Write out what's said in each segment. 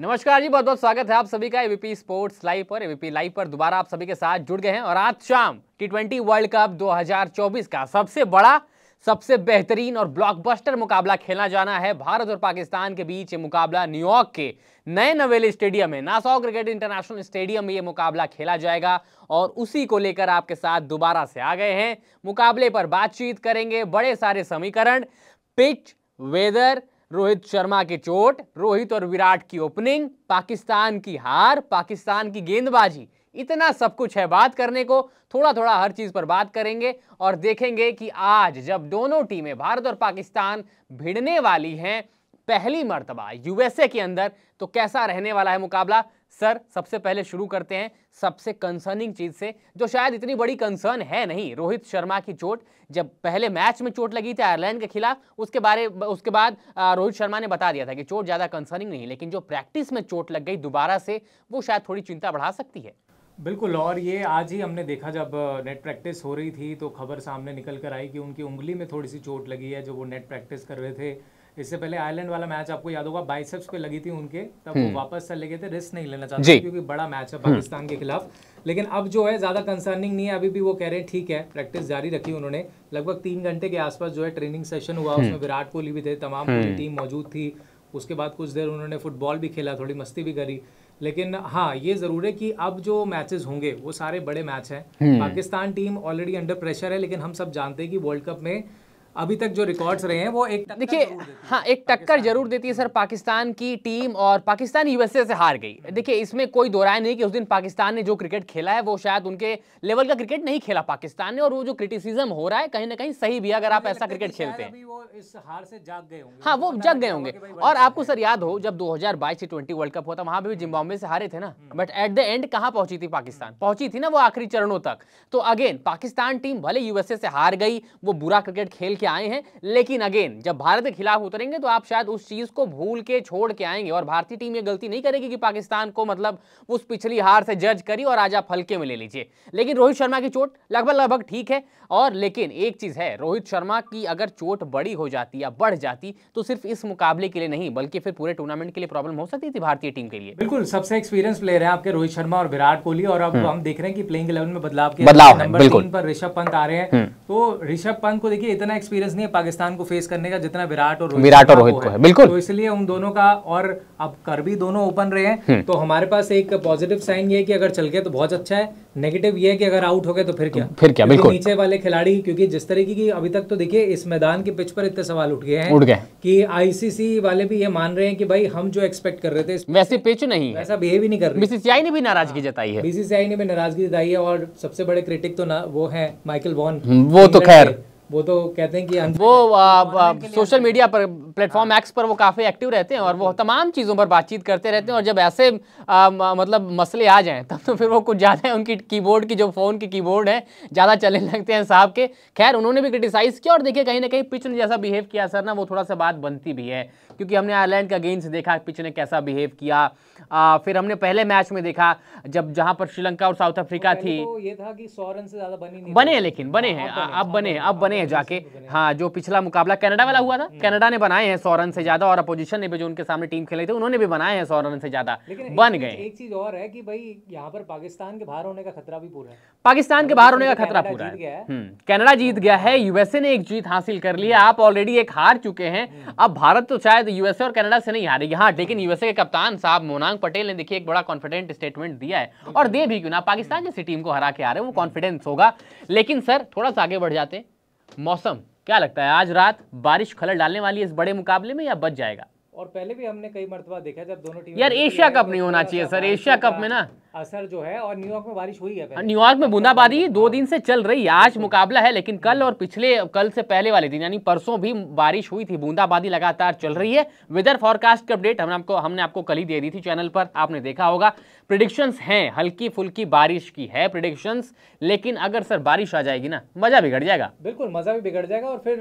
नमस्कार जी बहुत बहुत स्वागत है आप सभी का एवीपी स्पोर्ट्स लाइव पर एवीपी लाइव पर दोबारा आप सभी के साथ जुड़ गए हैं और आज शाम टी ट्वेंटी वर्ल्ड कप 2024 का सबसे बड़ा सबसे बेहतरीन और ब्लॉकबस्टर मुकाबला खेला जाना है भारत और पाकिस्तान के बीच ये मुकाबला न्यूयॉर्क के नए नवेली स्टेडियम में नासाओ क्रिकेट इंटरनेशनल स्टेडियम में ये मुकाबला खेला जाएगा और उसी को लेकर आपके साथ दोबारा से आ गए हैं मुकाबले पर बातचीत करेंगे बड़े सारे समीकरण पिच वेदर रोहित शर्मा की चोट रोहित और विराट की ओपनिंग पाकिस्तान की हार पाकिस्तान की गेंदबाजी इतना सब कुछ है बात करने को थोड़ा थोड़ा हर चीज़ पर बात करेंगे और देखेंगे कि आज जब दोनों टीमें भारत और पाकिस्तान भिड़ने वाली हैं पहली मर्तबा यूएसए के अंदर तो कैसा रहने वाला है मुकाबला सर सबसे पहले शुरू करते हैं सबसे कंसर्निंग चीज़ से जो शायद इतनी बड़ी कंसर्न है नहीं रोहित शर्मा की चोट जब पहले मैच में चोट लगी थी आयरलैंड के खिलाफ उसके बारे उसके बाद रोहित शर्मा ने बता दिया था कि चोट ज़्यादा कंसर्निंग नहीं लेकिन जो प्रैक्टिस में चोट लग गई दोबारा से वो शायद थोड़ी चिंता बढ़ा सकती है बिल्कुल और ये आज ही हमने देखा जब नेट प्रैक्टिस हो रही थी तो खबर सामने निकल कर आई कि उनकी उंगली में थोड़ी सी चोट लगी है जो वो नेट प्रैक्टिस कर रहे थे इससे पहले आयरलैंड वाला मैच आपको याद होगा बाइसेप्स पे लगी थी उनके तब वो हम्म। वापस चले गए थे रिस्क नहीं लेना चाहते क्योंकि बड़ा मैच है हम्म। पाकिस्तान के खिलाफ लेकिन अब जो है ज़्यादा कंसर्निंग नहीं है अभी भी वो कह रहे हैं ठीक है प्रैक्टिस जारी रखी उन्होंने लगभग तीन घंटे के आसपास जो है ट्रेनिंग सेशन हुआ उसमें हम्म। विराट कोहली भी थे तमाम पूरी टीम मौजूद थी उसके बाद कुछ देर उन्होंने फुटबॉल भी खेला थोड़ी मस्ती भी करी लेकिन हाँ ये ज़रूर है कि अब जो मैचेस होंगे वो सारे बड़े मैच हैं Pakistan team already under pressure है लेकिन हम सब जानते हैं कि वर्ल्ड कप में अभी तक जो रिकॉर्ड्स रहे हैं वो एक देखिए हाँ एक टक्कर जरूर देती है सर पाकिस्तान की टीम और पाकिस्तान यूएसए से हार गई देखिए इसमें कोई दो राय नहीं कि उस दिन पाकिस्तान ने जो क्रिकेट खेला है वो शायद उनके लेवल का क्रिकेट नहीं खेला पाकिस्तान ने और वो जो क्रिटिसिज्म हो रहा है कहीं ना कहीं सही भी अगर आप ऐसा क्रिकेट खेलते हैं हाँ वो जग गए होंगे और आपको सर याद हो जब दो हजार बाईस ट्वेंटी वर्ल्ड कप होता वहां पर भी हम्म। से हारे थे ना बट एट द एंड कहाँ पहुंची थी पाकिस्तान हम्म। पहुंची थी ना वो आखिरी चरणों तक तो अगेन पाकिस्तान टीम भले यूएसए से हार गई वो बुरा क्रिकेट खेल के के आए हैं लेकिन अगेन जब भारत के खिलाफ उतरेंगे तो आप शायद उस चीज़ को भूल के छोड़ के आएंगे और भारतीय टीम ये गलती नहीं करेगी कि पाकिस्तान को मतलब उस पिछली हार से जज करी और आज आप हल्के में ले लीजिए लेकिन रोहित शर्मा की चोट लगभग लगभग ठीक है और लेकिन एक चीज़ है रोहित शर्मा की अगर चोट बड़ी हो जाती या बढ़ जाती तो सिर्फ इस मुकाबले के लिए नहीं बल्कि फिर पूरे टूर्नामेंट के लिए प्रॉब्लम हो सकती थी भारतीय टीम के लिए बिल्कुल सबसे एक्सपीरियंस प्लेयर है आपके रोहित शर्मा और विराट कोहली और अब हम्म। हम देख रहे हैं कि प्लेइंग इलेवन में बदलाव के बदलाव नंबर तीन पर ऋषभ पंत आ रहे हैं हम्म। तो ऋषभ पंत को देखिए इतना एक्सपीरियंस एक्सपीरियंस नहीं है पाकिस्तान को फेस करने का जितना विराट और विराट और रोहित को है बिल्कुल तो इसलिए उन दोनों का और अब कर भी दोनों ओपन रहे हैं हम्म। तो हमारे पास एक पॉजिटिव साइन ये है कि अगर चल गए तो बहुत अच्छा है नेगेटिव ये है कि अगर आउट हो गए तो फिर क्या तो फिर क्या बिल्कुल नीचे वाले खिलाड़ी क्योंकि जिस तरीके की अभी तक तो देखिए इस मैदान के पिच पर इतने सवाल उठ गए हैं उठ गए कि आईसीसी वाले भी ये मान रहे हैं कि भाई हम जो एक्सपेक्ट कर रहे थे वैसे पिच नहीं वैसा बिहेव ही नहीं कर रहे बीसीसीआई ने भी नाराजगी हाँ। जताई है बीसीसीआई ने भी नाराजगी जताई है और सबसे बड़े क्रिटिक तो वो है माइकल वॉन वो तो खैर वो तो कहते हैं कि वो आ, आ, सोशल मीडिया पर प्लेटफॉर्म हाँ। एक्स पर वो काफ़ी एक्टिव रहते हैं और वो तमाम चीज़ों पर बातचीत करते रहते हैं और जब ऐसे आ, मतलब मसले आ जाएँ तब तो फिर वो कुछ ज़्यादा उनकी कीबोर्ड की जो फ़ोन की कीबोर्ड है ज़्यादा चलने लगते हैं साहब के खैर उन्होंने भी क्रिटिसाइज़ किया और देखिए कहीं ना कहीं पिच ने जैसा बिहेव किया सर ना वो थोड़ा सा बात बनती भी है क्योंकि हमने आयरलैंड का अगेंस्ट देखा पिच ने कैसा बिहेव किया आ, फिर हमने पहले मैच में देखा जब जहाँ पर श्रीलंका और साउथ अफ्रीका थी तो ये था कि सौ रन से ज़्यादा बनी नहीं बने लेकिन बने हाँ, हैं हाँ, अब बने अब बने हैं जाके हाँ जो पिछला मुकाबला कनाडा वाला हुआ था हम्म। कनाडा ने बनाए बनाए हैं सौ रन से ज्यादा और अपोजिशन ने भी जो उनके सामने टीम खेले थे उन्होंने भी बनाए हैं सौ रन से ज्यादा बन गए एक चीज और है कि भाई यहाँ पर पाकिस्तान के बाहर होने का खतरा भी पूरा है पाकिस्तान के मतलब बाहर होने का खतरा पूरा है हम्म, कनाडा जीत गया है यूएसए ने एक जीत हासिल कर लिया आप ऑलरेडी एक हार चुके हैं हम्म। अब भारत तो शायद यूएसए और कनाडा से नहीं हारेगी हाँ लेकिन यूएसए हम्म। के कप्तान साहब मोनांग पटेल ने देखिए एक बड़ा कॉन्फिडेंट स्टेटमेंट दिया है और दे भी क्यों ना पाकिस्तान जैसी टीम को हरा के आ रहे हैं वो कॉन्फिडेंस होगा लेकिन सर थोड़ा सा आगे बढ़ जाते मौसम क्या लगता है आज रात बारिश खलर डालने वाली है इस बड़े मुकाबले में या बच जाएगा और पहले भी हमने कई मरतबा देखा जब दोनों टीम यार एशिया कप नहीं तो होना चाहिए सर एशिया कप में ना असर जो है और न्यूयॉर्क में बारिश हुई है हाँ, न्यूयॉर्क में हाँ, बूंदाबांदी हाँ। दो दिन से चल रही है आज मुकाबला है लेकिन कल और पिछले कल से पहले वाले दिन यानी परसों भी बारिश हुई थी बूंदाबांदी लगातार चल रही है वेदर फॉरकास्ट की अपडेट हमने आपको हमने आपको कल ही दे दी थी चैनल पर आपने देखा होगा प्रिडिक्शन है हल्की फुल्की बारिश की है प्रिडिक्शन लेकिन अगर सर बारिश आ जाएगी ना मजा बिगड़ जाएगा बिल्कुल मजा भी बिगड़ जाएगा और फिर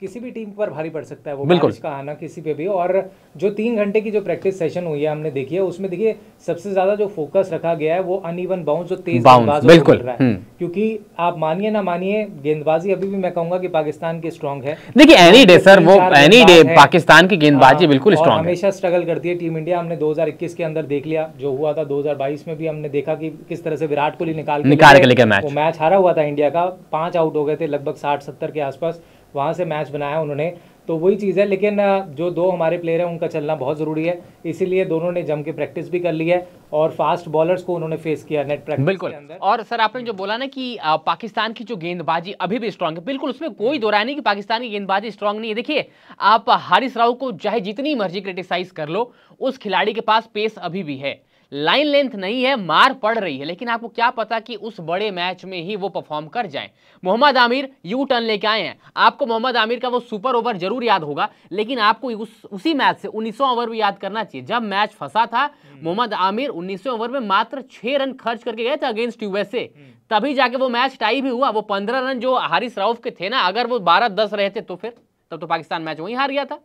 किसी भी टीम पर भारी पड़ सकता है वो बिल्कुल का आना किसी पे भी और जो तीन घंटे की जो प्रैक्टिस सेशन हुई है हमने देखी है उसमें देखिए सबसे ज्यादा जो फोकस रखा खेला गया है वो अन ईवन बाउंस जो तेज गेंदबाज बिल्कुल रहा है हम्म। क्योंकि आप मानिए ना मानिए गेंदबाजी अभी भी मैं कहूंगा कि पाकिस्तान की स्ट्रांग है देखिए एनी डे सर वो एनी डे पाकिस्तान की गेंदबाजी हाँ, बिल्कुल स्ट्रांग है हमेशा स्ट्रगल करती है टीम इंडिया हमने 2021 के अंदर देख लिया जो हुआ था 2022 में भी हमने देखा कि किस तरह से विराट कोहली निकाल निकाल के लेकर मैच मैच हारा हुआ था इंडिया का पांच आउट हो गए थे लगभग साठ सत्तर के आसपास वहां से मैच बनाया उन्होंने तो वही चीज़ है लेकिन जो दो हमारे प्लेयर हैं उनका चलना बहुत ज़रूरी है इसीलिए दोनों ने जम के प्रैक्टिस भी कर ली है और फास्ट बॉलर्स को उन्होंने फेस किया नेट प्रैक्टिस बिल्कुल और सर आपने जो बोला ना कि पाकिस्तान की जो गेंदबाजी अभी भी स्ट्रांग है बिल्कुल उसमें कोई दो नहीं कि पाकिस्तान की गेंदबाजी स्ट्रांग नहीं है देखिए आप हारिस राव को चाहे जितनी मर्जी क्रिटिसाइज कर लो उस खिलाड़ी के पास पेस अभी भी है लाइन लेंथ नहीं है मार पड़ रही है लेकिन आपको क्या पता कि उस बड़े मैच में ही वो परफॉर्म कर जाए मोहम्मद आमिर यू टर्न लेके आए हैं आपको मोहम्मद आमिर का वो सुपर ओवर जरूर याद होगा लेकिन आपको उस, उसी मैच से उन्नीसों ओवर भी याद करना चाहिए जब मैच फंसा था हम्म। मोहम्मद आमिर उन्नीसवें ओवर में मात्र छह रन खर्च करके गए थे अगेंस्ट हम्म। यूएसए तभी जाके वो मैच टाई भी हुआ वो पंद्रह रन जो हारिस राउफ के थे ना अगर वो बारह दस रहे थे तो फिर तब तो पाकिस्तान मैच वहीं हार गया था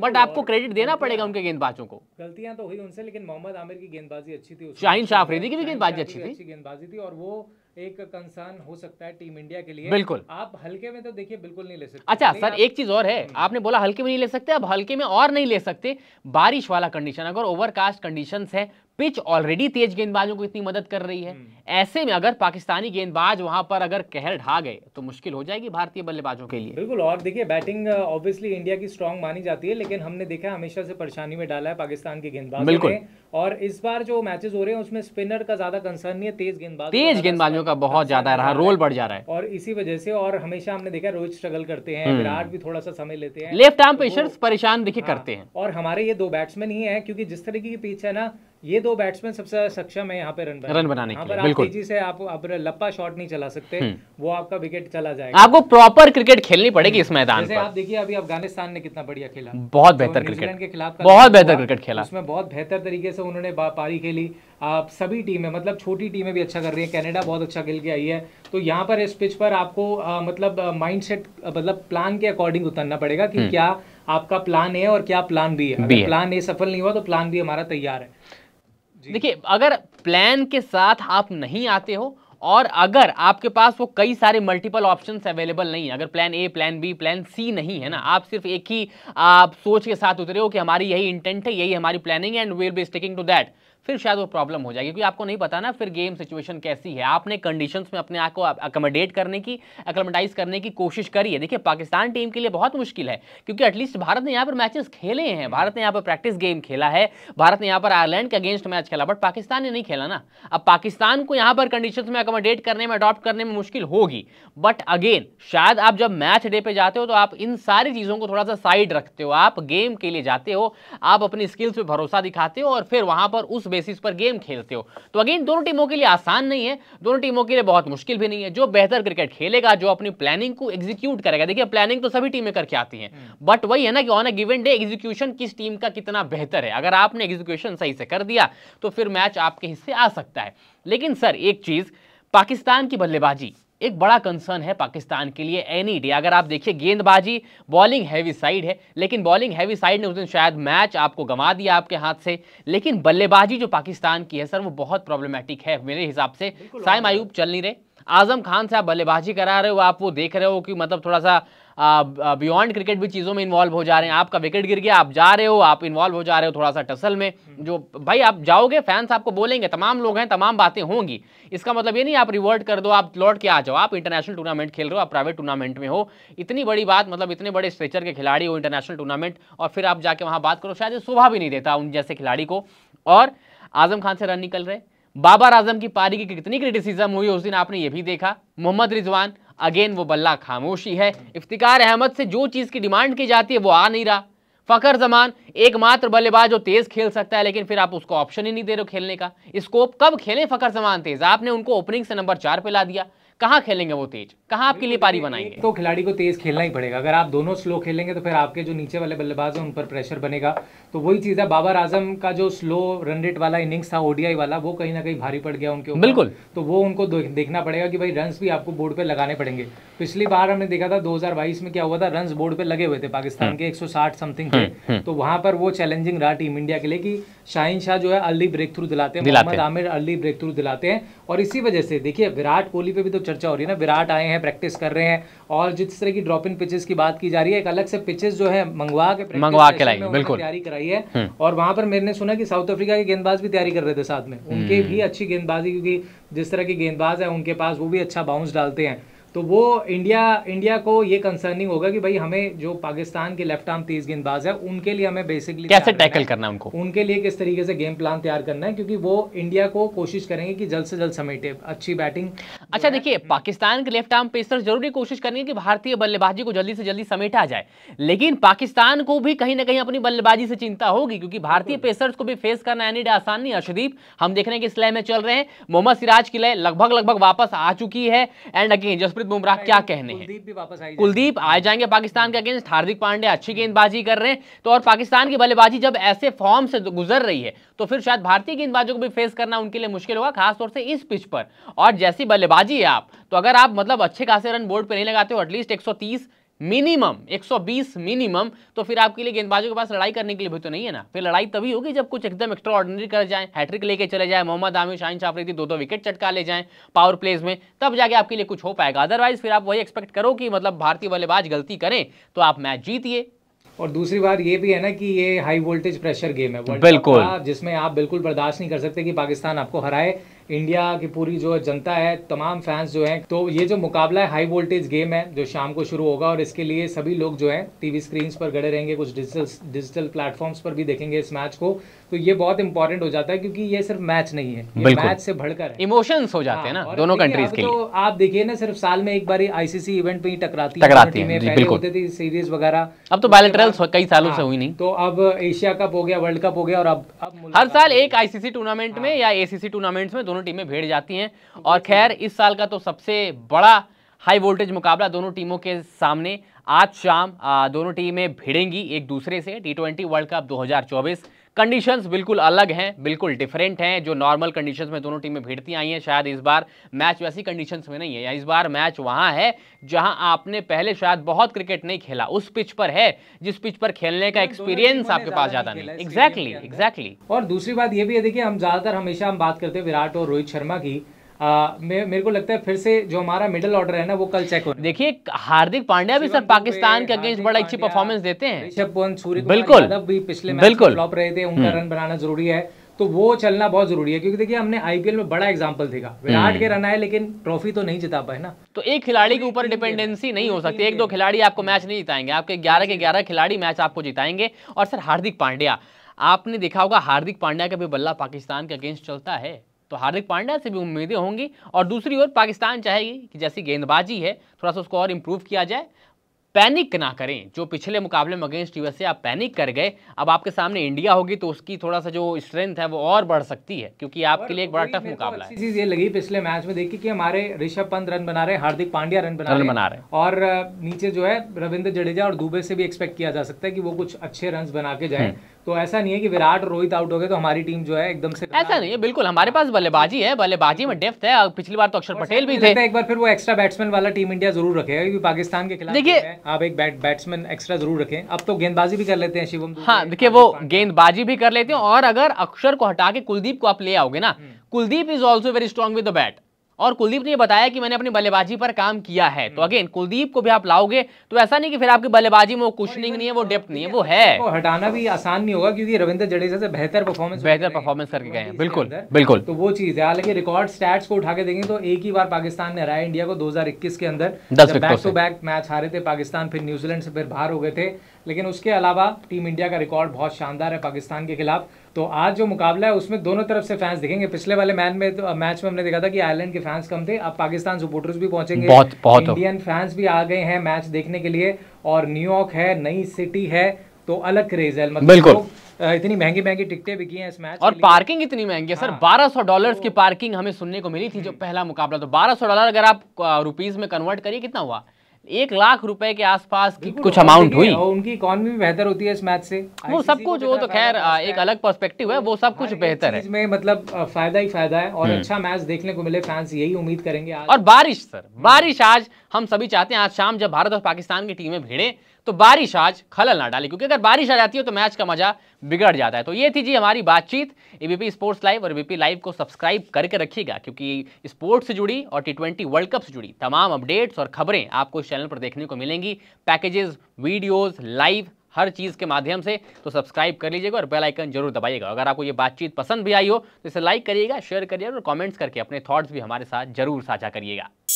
बट आपको क्रेडिट देना पड़ेगा उनके गेंदबाजों को गलतियां तो हुई उनसे लेकिन मोहम्मद आमिर की गेंदबाजी अच्छी थी शाहिन शाह अफरीदी की भी गेंदबाजी अच्छी थी अच्छी गेंदबाजी थी और वो एक कंसर्न हो सकता है टीम इंडिया के लिए बिल्कुल आप हल्के में तो देखिए बिल्कुल नहीं ले सकते अच्छा सर एक चीज और है हम्म। आपने बोला हल्के में नहीं ले सकते अब हल्के में और नहीं ले सकते बारिश वाला कंडीशन अगर ओवरकास्ट कंडीशन है पिच ऑलरेडी तेज गेंदबाजों को इतनी मदद कर रही है हम्म। ऐसे में अगर पाकिस्तानी गेंदबाज वहां पर अगर कहर ढा गए तो मुश्किल हो जाएगी भारतीय बल्लेबाजों के लिए बिल्कुल और देखिए बैटिंग ऑब्वियसली इंडिया की स्ट्रांग मानी जाती है लेकिन हमने देखा हमेशा से परेशानी में डाला है पाकिस्तान के गेंदबाज बिल्कुल और इस बार जो मैचेस हो रहे हैं उसमें स्पिनर का ज्यादा कंसर्न नहीं है तेज गेंदबाज तेज गेंदबाजों का बहुत ज्यादा रहा रोल बढ़ जा रहा है और इसी वजह से और हमेशा हमने देखा रोहित स्ट्रगल करते हैं हम्म। विराट भी थोड़ा सा समय लेते हैं लेफ्ट आर्म पेशर परेशान देखिए हाँ, करते हैं और हमारे ये दो बैट्समैन ही है क्योंकि जिस तरीके की पिच है ना ये दो बैट्समैन सबसे सक्षम है यहाँ पे रन रन बनाने के लिए बिल्कुल से आप आप लप्पा शॉट नहीं चला सकते हम्म। वो आपका विकेट चला जाएगा आपको प्रॉपर क्रिकेट खेलनी पड़ेगी इस हम्म। मैदान पर आप देखिए अभी अफगानिस्तान ने कितना बढ़िया खेला बहुत बेहतर क्रिकेट के खिलाफ बहुत बेहतर क्रिकेट खेला उसमें बहुत बेहतर तरीके से उन्होंने पारी खेली आप सभी टीमें मतलब छोटी टीमें भी अच्छा कर रही है कनाडा बहुत अच्छा खेल के आई है तो यहाँ पर इस पिच पर आपको मतलब माइंडसेट मतलब प्लान के अकॉर्डिंग उतरना पड़ेगा कि हम्म। क्या आपका प्लान ए और क्या प्लान बी है अगर प्लान ए सफल नहीं हुआ तो प्लान बी हमारा तैयार है देखिए अगर प्लान के साथ आप नहीं आते हो और अगर आपके पास वो कई सारे मल्टीपल ऑप्शंस अवेलेबल नहीं है अगर plan A plan B plan C नहीं है ना आप सिर्फ एक ही आप सोच के साथ उतरे हो कि हमारी यही इंटेंट है यही हमारी planning and will be sticking to that फिर शायद वो प्रॉब्लम हो जाएगी क्योंकि आपको नहीं पता ना फिर गेम सिचुएशन कैसी है आपने कंडीशन में अपने आप को अकोमोडेट करने की अकोमोडाइज करने की कोशिश करी है देखिए पाकिस्तान टीम के लिए बहुत मुश्किल है क्योंकि एटलीस्ट भारत ने यहाँ पर मैचेस खेले हैं हम्म। भारत ने यहाँ पर प्रैक्टिस गेम खेला है भारत ने यहाँ पर आयरलैंड के अगेंस्ट मैच खेला बट पाकिस्तान ने नहीं खेला ना अब पाकिस्तान को यहाँ पर कंडीशन में अकोमोडेट करने में अडॉप्ट करने में मुश्किल होगी बट अगेन शायद आप जब मैच डे पर जाते हो तो आप इन सारी चीज़ों को थोड़ा सा साइड रखते हो आप गेम के लिए जाते हो आप अपनी स्किल्स पर भरोसा दिखाते हो और फिर वहाँ पर उस बेसिस पर गेम खेलते हो तो अगेन दोनों टीमों के लिए आसान नहीं है दोनों टीमों के लिए बहुत मुश्किल भी नहीं है जो बेहतर क्रिकेट खेलेगा जो अपनी प्लानिंग को एग्जीक्यूट करेगा देखिए प्लानिंग तो सभी टीमें करके आती हैं बट हम्म। वही है ना कि on a given day execution किस टीम का कितना बेहतर है अगर आपने एग्जीक्यूशन सही से कर दिया तो फिर मैच आपके हिस्से आ सकता है लेकिन सर एक चीज़ पाकिस्तान की बल्लेबाजी एक बड़ा कंसर्न है पाकिस्तान के लिए एनी डे अगर आप देखिए गेंदबाजी बॉलिंग हैवी साइड है लेकिन बॉलिंग हैवी साइड ने उस दिन शायद मैच आपको गंवा दिया आपके हाथ से लेकिन बल्लेबाजी जो पाकिस्तान की है सर वो बहुत प्रॉब्लमेटिक है मेरे हिसाब से साइम आयूब चल नहीं रहे आजम खान से आप बल्लेबाजी करा रहे हो आप वो देख रहे हो कि मतलब थोड़ा सा बियॉन्ड क्रिकेट भी चीज़ों में इन्वॉल्व हो जा रहे हैं आपका विकेट गिर गया आप जा रहे हो आप इन्वॉल्व हो जा रहे हो थोड़ा सा टसल में हम्म। जो भाई आप जाओगे फैंस आपको बोलेंगे तमाम लोग हैं तमाम बातें होंगी इसका मतलब ये नहीं आप रिवर्ट कर दो आप लौट के आ जाओ आप इंटरनेशनल टूर्नामेंट खेल रहे हो आप प्राइवेट टूर्नामेंट में हो इतनी बड़ी बात मतलब इतने बड़े स्ट्रेचर के खिलाड़ी हो इंटरनेशनल टूर्नामेंट और फिर आप जाके वहाँ बात करो शायद सुबह शोभा भी नहीं देता उन जैसे खिलाड़ी को और आजम खान से रन निकल रहे बाबर आजम की पारी की कितनी क्रिटिसिज्म हुई उस दिन आपने ये भी देखा मोहम्मद रिजवान अगेन वो बल्ला खामोशी है इफ्तिकार अहमद से जो चीज़ की डिमांड की जाती है वो आ नहीं रहा फ़खर जमान एकमात्र बल्लेबाज जो तेज़ खेल सकता है लेकिन फिर आप उसको ऑप्शन ही नहीं दे रहे हो खेलने का स्कोप कब खेलें फ़खर जमान तेज़ आपने उनको ओपनिंग से नंबर चार पे ला दिया कहाँ खेलेंगे वो तेज कहाँ आपके लिए पारी बनाएंगे तो खिलाड़ी को तेज खेलना ही पड़ेगा अगर आप दोनों स्लो खेलेंगे तो फिर आपके जो नीचे वाले बल्लेबाज हैं उन पर प्रेशर बनेगा तो वही चीज़ है बाबर आजम का जो स्लो रन रेट वाला इनिंग्स था ओडीआई वाला वो कहीं ना कहीं भारी पड़ गया उनके बिल्कुल तो वो उनको देखना पड़ेगा कि भाई रन भी आपको बोर्ड पर लगाने पड़ेंगे पिछली बार हमने देखा था दो में क्या हुआ था रन बोर्ड पर लगे हुए थे पाकिस्तान हम्म। के एक समथिंग हम्म, थे हम्म। तो वहां पर वो चैलेंजिंग रहा टीम इंडिया के लिए कि शाहिन शाह जो है अर्ली ब्रेक थ्रू दिलाते हैं Mohammad Amir early breakthrough दिलाते हैं और इसी वजह से देखिए विराट कोहली पे भी तो चर्चा हो रही है ना विराट आए हैं प्रैक्टिस कर रहे हैं और जिस तरह की ड्रॉप इन पिचेस की बात की जा रही है एक अलग से पिचेस जो है मंगवा के मंगवा के लाइन बिल्कुल तैयारी कराई है हम्म। और वहां पर मैंने सुना की साउथ अफ्रीका के गेंदबाज भी तैयारी कर रहे थे साथ में उनके हम्म। भी अच्छी गेंदबाजी क्योंकि जिस तरह की गेंदबाज है उनके पास वो भी अच्छा बाउंस डालते हैं तो वो इंडिया इंडिया को ये कंसर्निंग होगा कि भाई हमें जो पाकिस्तान के लेफ्ट आर्म तेज गेंदबाज है उनके लिए हमें बेसिकली कैसे टैकल करना है उनको उनके लिए किस तरीके से गेम प्लान तैयार करना है क्योंकि वो इंडिया को कोशिश करेंगे कि जल्द से जल्द समेटे अच्छी बैटिंग अच्छा देखिए पाकिस्तान के लेफ्ट आर्म पेसर जरूरी कोशिश करेंगे कि भारतीय बल्लेबाजी को जल्दी से जल्दी समेटा जाए लेकिन पाकिस्तान को भी कहीं ना कहीं अपनी बल्लेबाजी से चिंता होगी क्योंकि भारतीय पेसर्स को भी फेस करना यानी आसान नहीं अशदीप हम देख रहे हैं कि इस लय में चल रहे हैं मोहम्मद सिराज की लय लगभग लगभग वापस आ चुकी है एंड अगेन जसप्रीत बुमराह क्या कहने हैं कुलदीप आए आ जाएंगे पाकिस्तान के अगेंस्ट हार्दिक पांडे अच्छी गेंदबाजी कर रहे हैं तो और पाकिस्तान की बल्लेबाजी जब ऐसे फॉर्म से गुजर रही है तो फिर शायद भारतीय गेंदबाजों को भी फेस करना उनके लिए मुश्किल होगा खासतौर से इस पिच पर और जैसी बल्लेबाजी है आप तो अगर आप मतलब अच्छे खासे रन बोर्ड पर नहीं लगाते हो एटलीस्ट एक मिनिमम 120 मिनिमम तो फिर आपके लिए गेंदबाजों के पास लड़ाई करने के लिए भी तो नहीं है ना फिर लड़ाई तभी होगी जब कुछ एकदम एक्स्ट्रा ऑर्डिनरी कर जाए हैट्रिक लेके चले जाए मोहम्मद आमिर शाहिन शाफरीदी दो दो विकेट चटका ले जाए पावर प्लेज में तब जाके आपके लिए कुछ हो पाएगा अदरवाइज फिर आप वही एक्सपेक्ट करो कि मतलब भारतीय बल्लेबाज गलती करें तो आप मैच जीतिए और दूसरी बात ये भी है ना कि ये हाई वोल्टेज प्रेशर गेम है बिल्कुल जिसमें आप बिल्कुल बर्दाश्त नहीं कर सकते कि पाकिस्तान आपको हराए इंडिया की पूरी जो जनता है तमाम फैंस जो हैं तो ये जो मुकाबला है हाई वोल्टेज गेम है जो शाम को शुरू होगा और इसके लिए सभी लोग जो हैं टीवी स्क्रीन्स पर गड़े रहेंगे कुछ डिजिटल डिजिटल प्लेटफॉर्म्स पर भी देखेंगे इस मैच को तो ये बहुत इंपॉर्टेंट हो जाता है क्योंकि ये सिर्फ मैच नहीं है मैच से बढ़कर इमोशंस हो जाते हैं ना हाँ, दोनों कंट्रीज के तो लिए आप देखिए ना सिर्फ साल में एक बार आईसीसी इवेंट में ही टकराती टकराती है पहले होते थे सीरीज वगैरह अब तो बायोलेटरल्स कई सालों से हाँ, हुई नहीं तो अब एशिया कप हो गया वर्ल्ड कप हो गया और अब हर साल एक आईसीसी टूर्नामेंट में हाँ। या एसीसी टूर्नामेंट्स में दोनों दोनों टीमें भेड़ जाती हैं और खैर इस साल का तो सबसे बड़ा हाई वोल्टेज मुकाबला दोनों टीमों के सामने आज शाम दोनों टीमें भिड़ेंगी एक दूसरे से T twenty world cup 2024 conditions बिल्कुल अलग हैं बिल्कुल डिफरेंट हैं जो नॉर्मल कंडीशंस में दोनों टीमें भिड़ती आई हैं शायद इस बार मैच वैसी कंडीशंस में नहीं है या इस बार मैच वहाँ है जहाँ आपने पहले शायद बहुत क्रिकेट नहीं खेला उस पिच पर है जिस पिच पर खेलने का एक्सपीरियंस आपके पास ज़्यादा नहीं एग्जैक्टली एग्जैक्टली और दूसरी बात ये भी है देखिए हम ज़्यादातर हमेशा हम बात करते हैं विराट और रोहित शर्मा की मेरे को लगता है फिर से जो हमारा मिडिल ऑर्डर है ना वो कल चेक हो देखिए हार्दिक पांड्या भी सर तो पाकिस्तान के अगेंस्ट बड़ा अच्छी परफॉर्मेंस देते हैं बिल्कुल भी पिछले बिल्कुल फ्लॉप रहे थे उनका रन हम्म। बनाना जरूरी है तो वो चलना बहुत जरूरी है क्योंकि देखिए हमने आईपीएल में बड़ा एग्जाम्पल देखा हम्म। विराट के रन आए लेकिन ट्रॉफी तो नहीं जिता पाए ना तो एक खिलाड़ी के ऊपर डिपेंडेंसी नहीं हो सकती एक दो खिलाड़ी आपको मैच हम्म। नहीं जिताएंगे आपके ग्यारह के ग्यारह खिलाड़ी मैच आपको जिताएंगे और सर हार्दिक पांड्या आपने देखा होगा हार्दिक पांड्या का भी बल्ला पाकिस्तान के अगेंस्ट चलता है तो हार्दिक पांड्या से भी उम्मीदें होंगी और दूसरी ओर पाकिस्तान चाहेगी कि जैसी गेंदबाजी है थोड़ा सा उसको और इम्प्रूव किया जाए पैनिक ना करें जो पिछले मुकाबले में अगेंस्ट यूएसए आप पैनिक कर गए अब आपके सामने इंडिया होगी तो उसकी थोड़ा सा जो स्ट्रेंथ है वो और बढ़ सकती है क्योंकि आपके लिए एक बड़ा टफ मुकाबला है चीज ये लगी पिछले मैच में देखिए कि हमारे ऋषभ पंत रन बना रहे हार्दिक पांड्या रन बना रन बना रहे और नीचे जो है रविंद्र जडेजा और दुबे से भी एक्सपेक्ट किया जा सकता है कि वो कुछ अच्छे रन बना के जाए हम्म। तो ऐसा नहीं है कि विराट रोहित आउट हो गए तो हमारी टीम जो है एकदम से ऐसा नहीं है बिल्कुल हमारे पास बल्लेबाजी है बल्लेबाजी में डेप्थ है पिछली बार तो अक्षर पटेल भी थे एक बार फिर वो एक्स्ट्रा बैट्समैन वाला टीम इंडिया जरूर रखेगा क्योंकि पाकिस्तान के खिलाफ देखिए आप एक बैट बैट्समैन एक्स्ट्रा जरूर रखें अब तो गेंदबाजी भी कर लेते हैं शिवम हाँ देखिये वो गेंदबाजी भी कर लेते हैं और अगर अक्षर को हटा के कुलदीप को आप ले आओगे ना हम्म। Kuldeep is also very strong with the bat और कुलदीप ने बताया कि मैंने अपनी बल्लेबाजी पर काम किया है तो अगेन हम्म। कुलदीप को भी आप लाओगे तो ऐसा नहीं कि फिर आपकी बल्लेबाजी में वो कुशनिंग नहीं है वो डेप्थ नहीं है वो है वो हटाना भी आसान नहीं होगा क्योंकि रविंद्र जडेजा से बेहतर परफॉर्मेंस बेहतर परफॉर्मेंस करके गए हैं बिल्कुल बिल्कुल तो वो चीज है हालांकि रिकॉर्ड स्टैट्स को उठा के देंगे तो एक ही बार पाकिस्तान ने हराया इंडिया को दो के अंदर बैक टू बैक मैच हारे थे पाकिस्तान फिर न्यूजीलैंड से फिर बाहर हो गए थे लेकिन उसके अलावा टीम इंडिया का रिकॉर्ड बहुत शानदार है पाकिस्तान के खिलाफ तो आज जो मुकाबला है उसमें दोनों तरफ से फैंस दिखेंगे पिछले वाले मैन में तो मैच में हमने देखा था कि आयरलैंड के फैंस कम थे अब पाकिस्तान सपोर्टर्स भी पहुंचेंगे बहुत बहुत इंडियन फैंस भी आ गए हैं मैच देखने के लिए और न्यूयॉर्क है नई सिटी है तो अलग क्रेज है मतलब बिल्कुल इतनी महंगी महंगी टिकटें बिकी हैं इस मैच और पार्किंग इतनी महंगी है सर हाँ। बारह सौ डॉलर की पार्किंग तो हमें सुनने को मिली थी जो हम्म। पहला मुकाबला तो बारह सौ डॉलर अगर आप रुपीज में कन्वर्ट करिए कितना हुआ एक लाख रुपए के आसपास की कुछ अमाउंट हुई उनकी इकोनॉमी बेहतर होती है इस मैच से वो सब कुछ वो तो खैर एक अलग पर्सपेक्टिव है वो सब कुछ बेहतर है इसमें मतलब फायदा ही फायदा है और हम्म। अच्छा मैच देखने को मिले फैंस यही उम्मीद करेंगे और बारिश सर बारिश आज हम सभी चाहते हैं आज शाम जब भारत और पाकिस्तान की टीमें भिड़े तो बारिश आज खलल ना डाले क्योंकि अगर बारिश आ जाती है तो मैच का मजा बिगड़ जाता है तो ये थी जी हमारी बातचीत एबीपी स्पोर्ट्स लाइव और एबीपी लाइव को सब्सक्राइब करके रखिएगा क्योंकि स्पोर्ट्स से जुड़ी और टी ट्वेंटी वर्ल्ड कप से जुड़ी तमाम अपडेट्स और खबरें आपको इस चैनल पर देखने को मिलेंगी पैकेजेस वीडियोज़ लाइव हर चीज़ के माध्यम से तो सब्सक्राइब कर लीजिएगा और बेल आइकन जरूर दबाइएगा अगर आपको ये बातचीत पसंद भी आई हो तो इसे लाइक करिएगा शेयर करिएगा और कमेंट्स करके अपने थॉट्स भी हमारे साथ जरूर साझा करिएगा